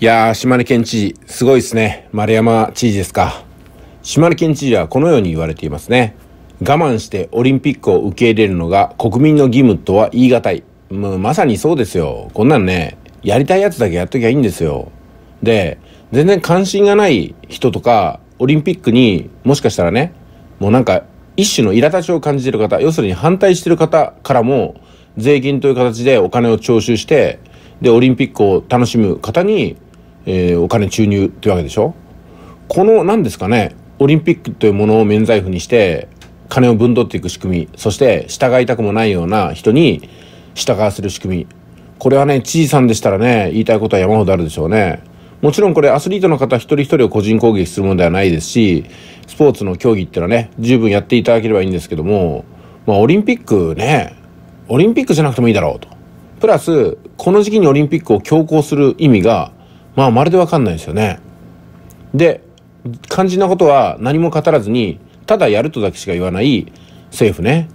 いやー、島根県知事、すごいですね。丸山知事ですか。島根県知事はこのように言われていますね。我慢してオリンピックを受け入れるのが国民の義務とは言い難い。もうまさにそうですよ。こんなんね、やりたいやつだけやっときゃいいんですよ。で、全然関心がない人とか、オリンピックにもしかしたらね、もうなんか一種の苛立ちを感じてる方、要するに反対してる方からも、税金という形でお金を徴収して、で、オリンピックを楽しむ方にえー、お金注入というわけでしょこの何ですかねオリンピックというものを免罪符にして金を分取っていく仕組みそして従いたくもないような人に従わせる仕組みこれはね知事さんでしたらね言いたいことは山ほどあるでしょうねもちろんこれアスリートの方一人一人を個人攻撃するものではないですしスポーツの競技っていうのはね十分やっていただければいいんですけども、まあ、オリンピックねオリンピックじゃなくてもいいだろうとプラスこの時期にオリンピックを強行する意味がまあまるでわかんないですよね。で肝心なことは何も語らずにただやるとだけしか言わない政府ね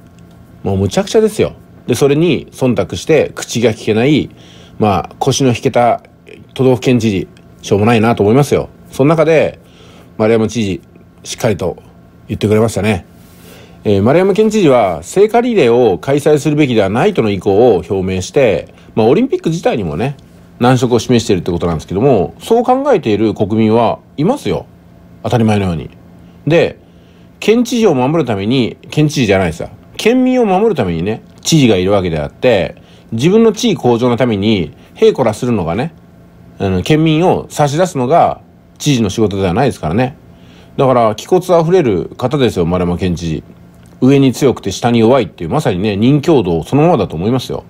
もうむちゃくちゃですよ。でそれに忖度して口が聞けないまあ腰の引けた都道府県知事しょうもないなと思いますよ。その中で丸山知事しっかりと言ってくれましたね。えー、丸山県知事は聖火リレーを開催するべきではないとの意向を表明して、まあ、オリンピック自体にもね難色を示しているってことなんですけどもそう考えている国民はいますよ当たり前のように。で県知事を守るために県知事じゃないですよ県民を守るためにね知事がいるわけであって自分の地位向上のためにへいこらするのがねあの県民を差し出すのが知事の仕事ではないですからねだから気骨あふれる方ですよ丸山県知事上に強くて下に弱いっていうまさにね任教道そのままだと思いますよ。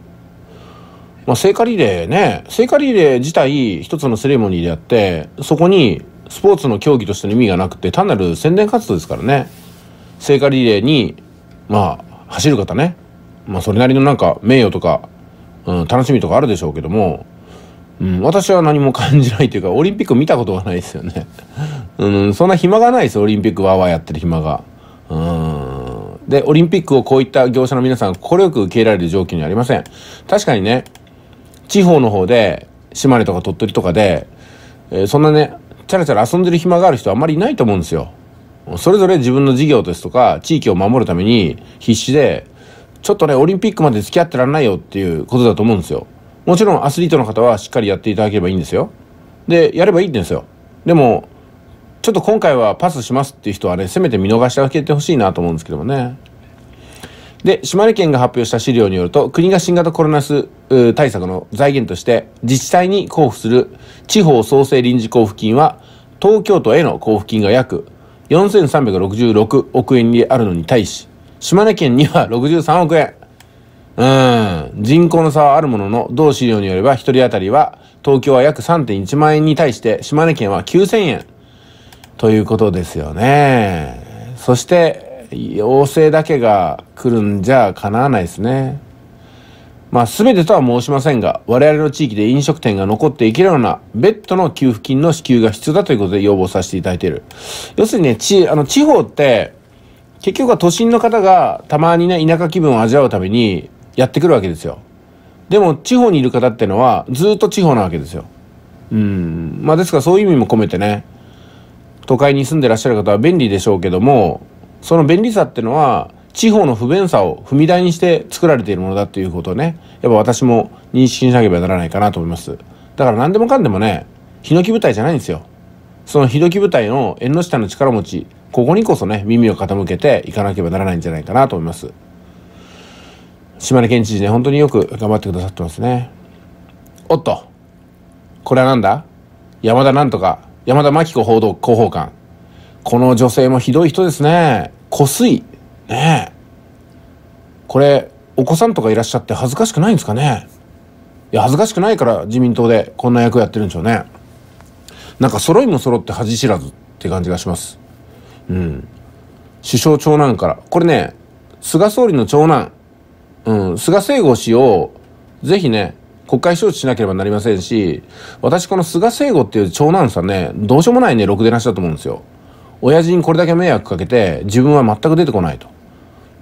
まあ、聖火リレーね、聖火リレー自体一つのセレモニーであって、そこにスポーツの競技としての意味がなくて、単なる宣伝活動ですからね。聖火リレーに、まあ、走る方ね、まあ、それなりのなんか名誉とか、うん、楽しみとかあるでしょうけども、うん、私は何も感じないというか、オリンピック見たことがないですよね。うん、そんな暇がないですオリンピックわーわーやってる暇が。うん。で、オリンピックをこういった業者の皆さん、快く受け入れられる状況にありません。確かにね、地方の方で島根とか鳥取とかで、えー、そんなねチャラチャラ遊んでる暇がある人はあんまりいないと思うんですよ。それぞれ自分の事業ですとか地域を守るために必死でちょっとねオリンピックまで付き合ってらんないよっていうことだと思うんですよ。もちろんアスリートの方はしっかりやっていただければいいんですよ。でやればいいんですよ。でもちょっと今回はパスしますっていう人はねせめて見逃してあげてほしいなと思うんですけどもね。で、島根県が発表した資料によると、国が新型コロナ対策の財源として、自治体に交付する地方創生臨時交付金は、東京都への交付金が約4366億円にあるのに対し、島根県には63億円。うん、人口の差はあるものの、同資料によれば一人当たりは、東京は約3.1万円に対して、島根県は9000円。ということですよね。そして、要請だけが来るんじゃ叶わないですね。まあ、全てとは申しませんが、我々の地域で飲食店が残っていけるような、別途の給付金の支給が必要だということで要望させていただいている。要するにね、ち、あの、地方って、結局は都心の方がたまにね、田舎気分を味わうためにやってくるわけですよ。でも、地方にいる方ってのは、ずっと地方なわけですよ。うん。まあ、ですからそういう意味も込めてね、都会に住んでらっしゃる方は便利でしょうけども、その便利さってのは地方の不便さを踏み台にして作られているものだということをねやっぱ私も認識しなければならないかなと思いますだから何でもかんでもねヒノキ舞台じゃないんですよそのヒノキ舞台の縁の下の力持ちここにこそね耳を傾けていかなければならないんじゃないかなと思います島根県知事ね本当によく頑張ってくださってますねおっとこれは何だ山田なんとか山田真紀子報道広報官この女性もひどい人ですね湖水ねこれお子さんとかいらっしゃって恥ずかしくないんですかねいや恥ずかしくないから自民党でこんな役をやってるんでしょうねなんか揃いも揃って恥知らずって感じがしますうん首相長男からこれね菅総理の長男、うん、菅聖吾氏をぜひね国会招致しなければなりませんし私この菅聖吾っていう長男さんねどうしようもないねろくでなしだと思うんですよ親父にこれだけ迷惑かけて自分は全く出てこないと。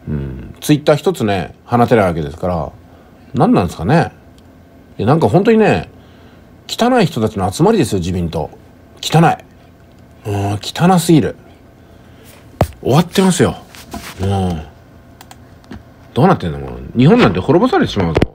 うん、ツイッター一つね放てないわけですから何なんですかねいなんか本当にね汚い人たちの集まりですよ自民党汚いうん汚すぎる終わってますようんどうなってんの日本なんて滅ぼされてしまうぞ